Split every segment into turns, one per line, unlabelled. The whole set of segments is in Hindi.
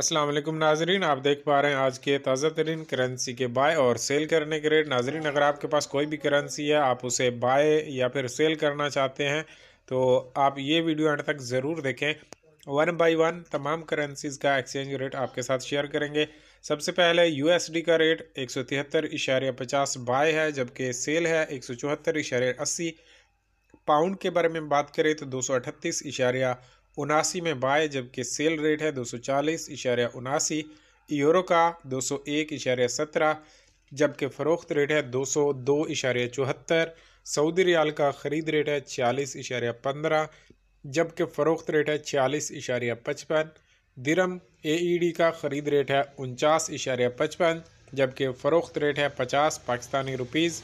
असलम नाजरीन आप देख पा रहे हैं आज के ताज़ा तरीन करेंसी के बाय और सेल करने के रेट नाजरीन अगर आपके पास कोई भी करेंसी है आप उसे बाय या फिर सेल करना चाहते हैं तो आप ये वीडियो एंड तक ज़रूर देखें वन बाय वन तमाम करेंसीज़ का एक्सचेंज रेट आपके साथ शेयर करेंगे सबसे पहले डी का रेट एक सौ तिहत्तर इशारे पचास बाय है जबकि सेल है एक सौ चौहत्तर इशारे अस्सी पाउंड के बारे में बात करें तो दो सौ अठतीस इशारिया उनासी में बाय जबकि सेल रेट है दो सौ चालीस इशारा उनासी यूरो का दो सौ एक इशारा सत्रह जबकि फ़रोख्त रेट है दो सौ दो इशारा चौहत्तर सऊदी रियाल का ख़रीद रेट है छियालीस इशारा पंद्रह जबकि फ़रोख्त रेट है छियालीस इशारा पचपन दिरम ए e का ख़रीद रेट है उनचास इशारा पचपन जबकि फ़रोख्त रेट है पचास पाकिस्तानी रुपीज़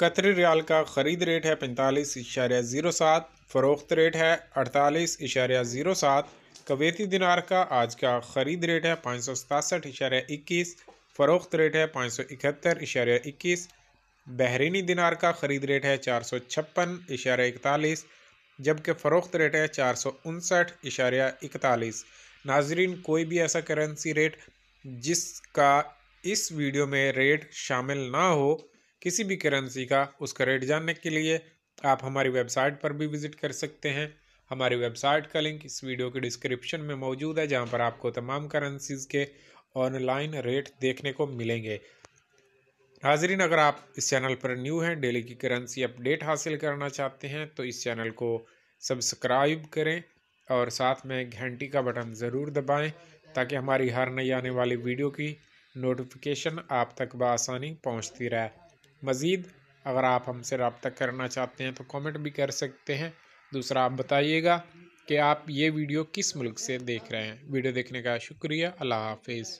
कतरी रियाल का ख़रीद रेट है पैंतालीस इशारा ज़ीरो सात फ़रोख्त रेट है अड़तालीस इशारा ज़ीरो सात कवेती दिनार का आज का ख़रीद रेट है पाँच सौ सतासठ इशारा इक्कीस फ़रोख्त रेट है पाँच सौ इकहत्तर इशारा इक्कीस बहरीनी दिनार का ख़रीद रेट है चार सौ छप्पन इशारा इकतालीस जबकि फ़रोख्त रेट है चार सौ उनसठ इशारा इकतालीस नाजरीन कोई भी ऐसा करेंसी रेट जिसका इस वीडियो में रेट शामिल ना हो किसी भी करेंसी का उसका रेट जानने के लिए आप हमारी वेबसाइट पर भी विज़िट कर सकते हैं हमारी वेबसाइट का लिंक इस वीडियो के डिस्क्रिप्शन में मौजूद है जहां पर आपको तमाम करेंसीज़ के ऑनलाइन रेट देखने को मिलेंगे नाजरीन अगर आप इस चैनल पर न्यू हैं डेली की करेंसी अपडेट हासिल करना चाहते हैं तो इस चैनल को सब्सक्राइब करें और साथ में घंटी का बटन ज़रूर दबाएं ताकि हमारी हर नई आने वाली वीडियो की नोटिफिकेशन आप तक बसानी पहुँचती रहे मज़ीद अगर आप हमसे रबता करना चाहते हैं तो कमेंट भी कर सकते हैं दूसरा आप बताइएगा कि आप ये वीडियो किस मुल्क से देख रहे हैं वीडियो देखने का शुक्रिया अल्लाह हाफिज़